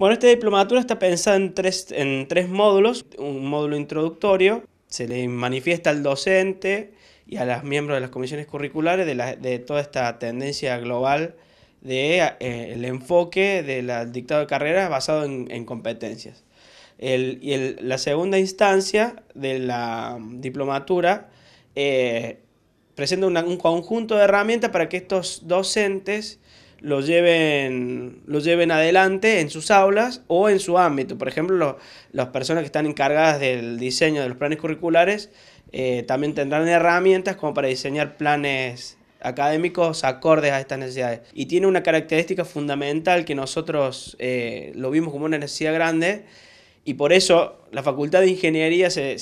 Bueno, esta diplomatura está pensada en tres, en tres módulos. Un módulo introductorio, se le manifiesta al docente y a los miembros de las comisiones curriculares de, de toda esta tendencia global del de, eh, enfoque del dictado de carreras basado en, competencias. y la segunda instancia de la diplomatura eh, presenta un conjunto de herramientas para que estos docentes lo lleven, lleven adelante en sus aulas o en su ámbito. Por ejemplo, las personas que están encargadas del diseño de los planes curriculares eh, también tendrán herramientas como para diseñar planes académicos acordes a estas necesidades. Y tiene una característica fundamental que nosotros eh, lo vimos como una necesidad grande y por eso la Facultad de Ingeniería se,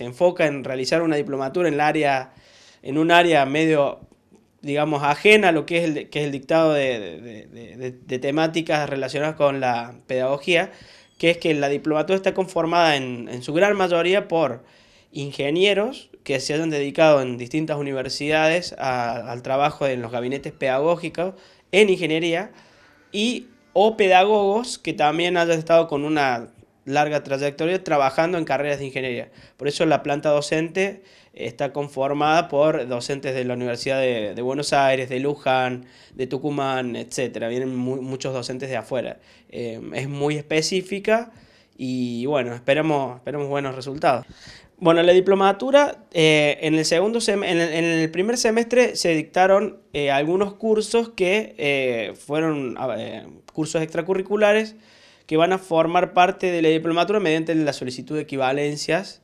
enfoca en realizar una diplomatura en, área, en un área medio digamos, ajena a lo que es el, dictado de, temáticas relacionadas con la pedagogía, que es que la diplomatura está conformada en, su gran mayoría por ingenieros que se hayan dedicado en distintas universidades al trabajo en los gabinetes pedagógicos en ingeniería y o pedagogos que también hayan estado con una larga trayectoria trabajando en carreras de ingeniería. Por eso la planta docente está conformada por docentes de la Universidad de, Buenos Aires, de Luján, de Tucumán, etcétera. Vienen muchos docentes de afuera. Eh, es muy específica y bueno, esperamos, esperamos buenos resultados. Bueno, la diplomatura, eh, en, el segundo en primer semestre se dictaron eh, algunos cursos que fueron cursos extracurriculares que van a formar parte de la diplomatura mediante la solicitud de equivalencias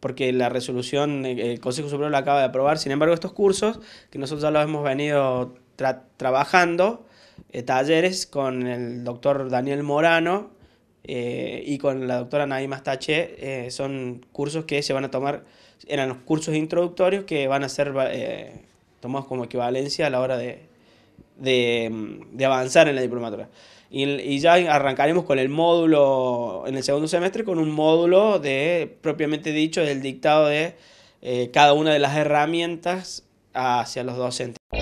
porque la resolución, eh, el Consejo Supremo la acaba de aprobar. Sin embargo, estos cursos, que nosotros ya los hemos venido trabajando, eh, talleres con el doctor Daniel Morano eh, y con la doctora Naima Stache, son cursos que se van a tomar, eran los cursos introductorios que van a ser tomados como equivalencia a la hora de de, avanzar en la diplomatura. Y, ya arrancaremos con el módulo, en el segundo semestre, con un módulo de, propiamente dicho, del dictado de eh, cada una de las herramientas hacia los docentes.